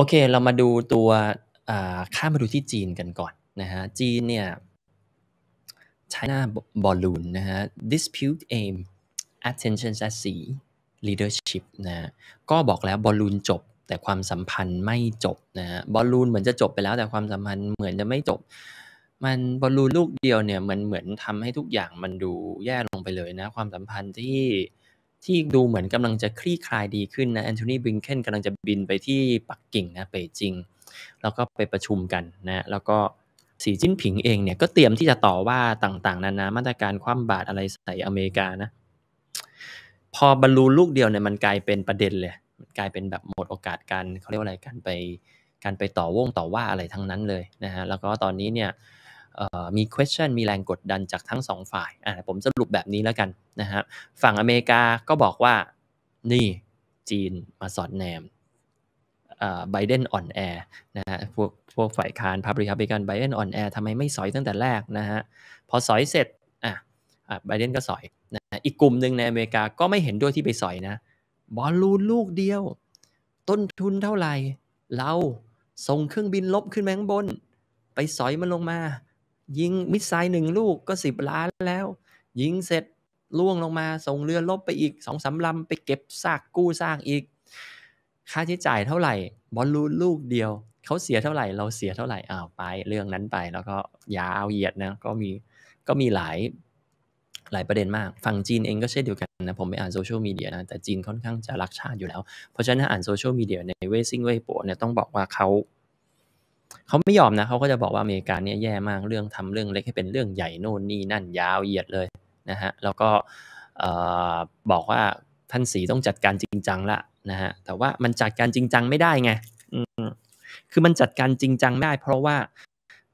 โอเค เรามาดูตัวข้ามาดูที่จีนกันก่อนนะฮะ จีนเนี่ย China Balloon นะฮะ dispute aim attention at sea leadership นะก็บอกแล้วบอลลูนจบ แต่ความสัมพันธ์ไม่จบนะฮะ บอลลูนเหมือนจะจบไปแล้ว แต่ความสัมพันธ์เหมือนจะไม่จบ มันบอลลูนลูกเดียวเนี่ยมันเหมือนทำให้ทุกอย่างมันดูแย่ลงไปเลยนะความสัมพันธ์ที่ที่ดูเหมือนกำลังจะคลี่คลายดีขึ้นนะแอนโทนีบริงเคนกำลังจะบินไปที่ปักกิ่งนะเป่ยจิง แล้วก็ไปประชุมกันนะแล้วก็สีจิ้นผิงเองเนี่ยก็เตรียมที่จะต่อว่าต่างๆนานามาตรการคว่ำบาตรอะไรใส่อเมริกานะพอบอลลูลูกเดียวเนี่ยมันกลายเป็นประเด็นเลยมันกลายเป็นแบบหมดโอกาสการเขาเรียกว่าอะไรการไปการไปต่อวงต่อว่าอะไรทั้งนั้นเลยนะฮะแล้วก็ตอนนี้เนี่ยมี question มีแรงกดดันจากทั้งสองฝ่ายอ่าผมสรุปแบบนี้แล้วกันนะฮะ ฝั่งอเมริกาก็บอกว่า นี่จีนมาสอดแนมไบเดนอ่อนแอนะฮะพวกพวกฝ่ายค้านพาบริคับไปกันไบเดนอ่อนแอทำไมไม่สอยตั้งแต่แรกนะฮะ พอสอยเสร็จอ่ะไบเดนก็สอยนะอีกกลุ่มหนึ่งในอเมริกาก็ไม่เห็นด้วยที่ไปสอยนะ บอลลูนลูกเดียว ต้นทุนเท่าไหร่ เราส่งเครื่องบินลบขึ้นแมงบน ไปสอยมันลงมายิงมิสไซล์หนึ่งลูกก็สิบล้านแล้วยิงเสร็จล่วงลงมาส่งเรือลบไปอีกสองสาลำไปเก็บซากกู้ซากอีก ค่าใช้จ่ายเท่าไหร่บอลลูนลูกเดียวเขาเสียเท่าไหร่เราเสียเท่าไหร่อ้าวไปเรื่องนั้นไป แล้วก็ยาวเหยียดนะก็มีก็มีหลายหลายประเด็นมากฝั่งจีนเองก็เช่นเดียวกันนะผมไปอ่านโซเชียลมีเดียนะแต่จีนค่อนข้างจะรักชาติอยู่แล้ว เพราะฉะนั้นอ่านโซเชียลมีเดียในเว่ยซิ่งเว่ยโปเนี่ยต้องบอกว่าเขาเขาไม่ยอมนะเขาก็จะบอกว่าอเมริกาเนี่ยแย่มากเรื่องทำเรื่องเล็กให้เป็นเรื่องใหญ่โน่นนี่นั่นยาวเหยียดเลยนะฮะแล้วก็บอกว่าท่านสีต้องจัดการจริงจังละนะฮะแต่ว่ามันจัดการจริงจังไม่ได้ไงคือมันจัดการจริงจังได้ เพราะว่า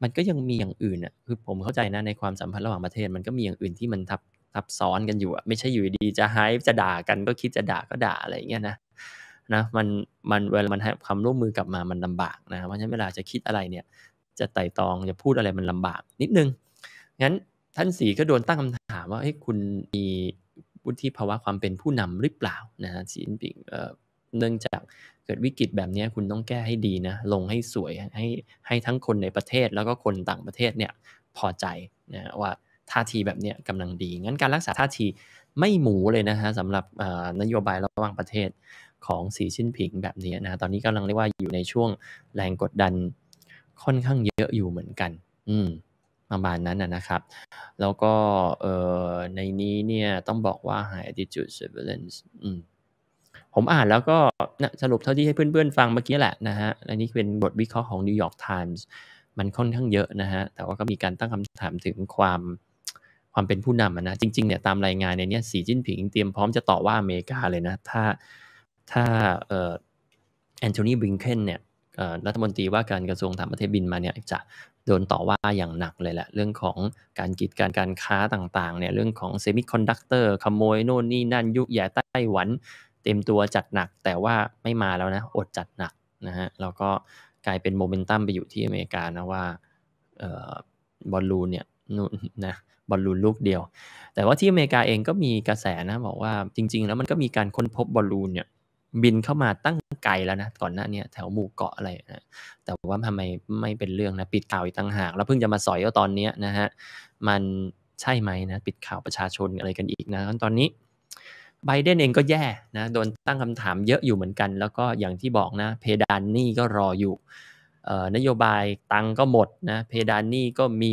มันก็ยังมีอย่างอื่นอ่ะคือผมเข้าใจนะในความสัมพันธ์ระหว่างประเทศมันก็มีอย่างอื่นที่มันทับทับซ้อนกันอยู่อ่ะไม่ใช่อยู่ดีจะไฮจะด่ากันก็คิดจะด่าก็ด่าอะไรอย่างเงี้ยนะนะมันมันเวลามันให้ความร่วมมือกลับมามันลำบากนะเพราะฉะนั้นเวลาจะคิดอะไรเนี่ยจะไต่ตองจะพูดอะไรมันลำบากนิดนึงงั้นท่านสีก็โดนตั้งคำถามว่าเฮ้ยคุณมีวุฒิภาวะความเป็นผู้นำหรือเปล่านะฮะสีนปิงเนื่องจากเกิดวิกฤตแบบนี้คุณต้องแก้ให้ดีนะลงให้สวยให้ให้ทั้งคนในประเทศแล้วก็คนต่างประเทศเนี่ยพอใจนะว่าท่าทีแบบนี้กำลังดี งั้นการรักษาท่าทีไม่หมูเลยนะฮะสำหรับนโยบายระหว่างประเทศของสีชิ้นผิงแบบนี้นะตอนนี้กำลังเรียกว่าอยู่ในช่วงแรงกดดันค่อนข้างเยอะอยู่เหมือนกันอืมประมาณนั้นนะครับ แล้วก็เอ่อในนี้เนี่ยต้องบอกว่า high a t t i t u d e surveillance อืมผมอ่านแล้วก็นะสรุปเท่าที่ให้เพื่อนๆฟังเมื่อกี้แหละนะฮะอันนี้เป็นบทวิเคราะห์ของ New York Times มันค่อนข้างเยอะนะฮะแต่ว่าก็มีการตั้งคำถามถึงความความเป็นผู้นำนะ จริงๆเนี่ยตามรายงานในนี้สีจิ้นผิงเตรียมพร้อมจะต่อว่าอเมริกาเลยนะถ้าถ้าแอนโทนีบริงเคนเนี่ยรัฐมนตรีว่าการกระทรวงต่างประเทศบินมาเนี่ยจะโดนต่อว่าอย่างหนักเลยแหละเรื่องของการกีดการการค้าต่างๆเนี่ยเรื่องของเซมิคอนดักเตอร์ขโมยโน่นนี่นั่น ยุแย่ไต้หวัน เต็มตัวจัดหนัก แต่ว่าไม่มาแล้วนะ อดจัดหนักนะฮะแล้วก็กลายเป็นโมเมนตัมไปอยู่ที่อเมริกานะว่าบอลลูนเนี่ยนู่นนะบอลลูนลูกเดียว แต่ว่าที่อเมริกาเองก็มีกระแสนะบอกว่าจริง ๆ แล้วมันก็มีการค้นพบบอลลูนเนี่ยบินเข้ามาตั้งไกลแล้วนะก่อนหน้านี้แถวหมู่เกาะอะไรนะแต่ว่าทำไมไม่เป็นเรื่องนะปิดข่าวอีกต่างหากแล้วเพิ่งจะมาสอยก็ตอนเนี้นะฮะมันใช่ไหมนะปิดข่าวประชาชนอะไรกันอีกนะตอนนี้ไบเดนเองก็แย่นะโดนตั้งคำถามเยอะอยู่เหมือนกัน แล้วก็อย่างที่บอกนะเพดานนี่ก็รออยู่นโยบายตังก็หมดนะเพดานนี่ก็มี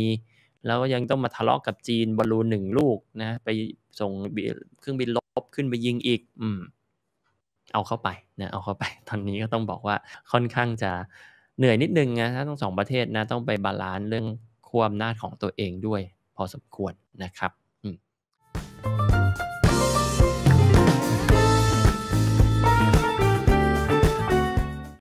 แล้วก็ยังต้องมาทะเลาะกกับจีนบอลลูนหนึ่งลูกนะไปส่งเครื่องบินลบขึ้นไปยิงอีก อืมเอาเข้าไปนะเอาเข้าไป ตอนนี้ก็ต้องบอกว่า ค่อนข้างจะเหนื่อยนิดนึงนะถ้าทั้งสองประเทศนะ ต้องไปบาลานซ์เรื่องควบอำนาจของตัวเองด้วย พอสมควรนะครับ อืม